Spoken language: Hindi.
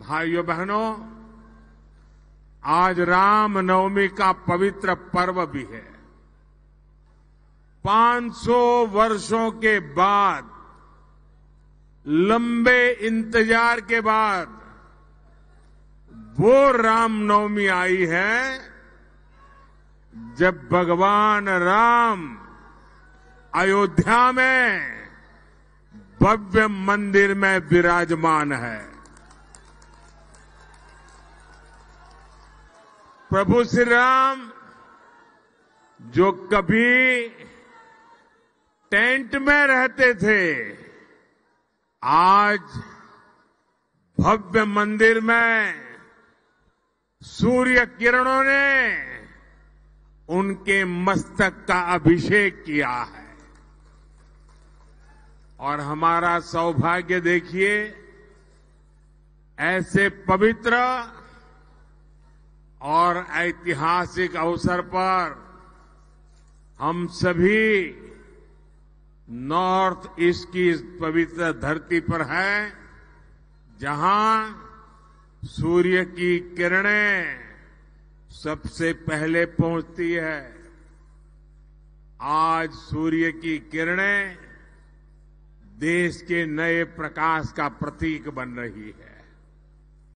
भाइयों बहनों आज रामनवमी का पवित्र पर्व भी है 500 वर्षों के बाद लंबे इंतजार के बाद वो रामनवमी आई है जब भगवान राम अयोध्या में भव्य मंदिर में विराजमान है प्रभु श्री राम जो कभी टेंट में रहते थे आज भव्य मंदिर में सूर्य किरणों ने उनके मस्तक का अभिषेक किया है और हमारा सौभाग्य देखिए ऐसे पवित्र ऐतिहासिक अवसर पर हम सभी नॉर्थ ईस्ट की इस पवित्र धरती पर हैं जहां सूर्य की किरणें सबसे पहले पहुंचती है आज सूर्य की किरणें देश के नए प्रकाश का प्रतीक बन रही है